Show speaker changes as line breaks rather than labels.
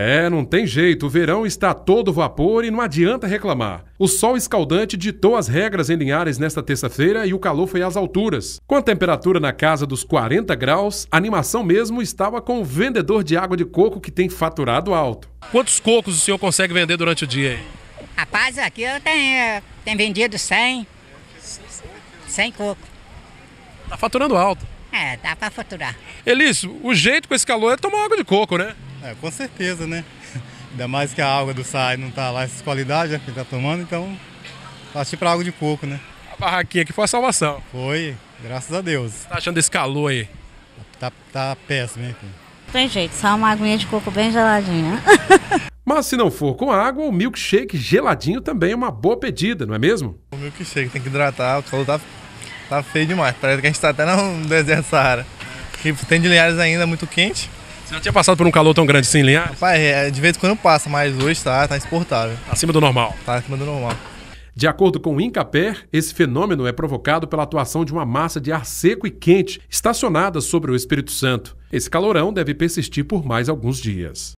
É, não tem jeito, o verão está todo vapor e não adianta reclamar. O sol escaldante ditou as regras em Linhares nesta terça-feira e o calor foi às alturas. Com a temperatura na casa dos 40 graus, a animação mesmo estava com o vendedor de água de coco que tem faturado alto. Quantos cocos o senhor consegue vender durante o dia aí? Rapaz, aqui eu tenho, tenho vendido 100, 100 coco. Tá faturando alto. É, dá para faturar. Elício, o jeito com esse calor é tomar água de coco, né? É, com certeza, né? Ainda mais que a água do SAI não tá lá essas qualidades né, que tá tomando, então passei para água de coco, né? A barraquinha aqui foi a salvação. Foi, graças a Deus. Tá achando esse calor aí? Tá, tá péssimo, hein? Tem jeito, só uma aguinha de coco bem geladinha. Mas se não for com água, o milkshake geladinho também é uma boa pedida, não é mesmo? O milkshake tem que hidratar, o calor tá, tá feio demais. Parece que a gente tá até no deserto Saara. Que tem de Linhares ainda muito quente. Você não tinha passado por um calor tão grande assim, Linhares? Rapaz, é, de vez em quando passa, mas hoje tá, tá insuportável. Acima do normal? Tá acima do normal. De acordo com o Incaper, esse fenômeno é provocado pela atuação de uma massa de ar seco e quente estacionada sobre o Espírito Santo. Esse calorão deve persistir por mais alguns dias.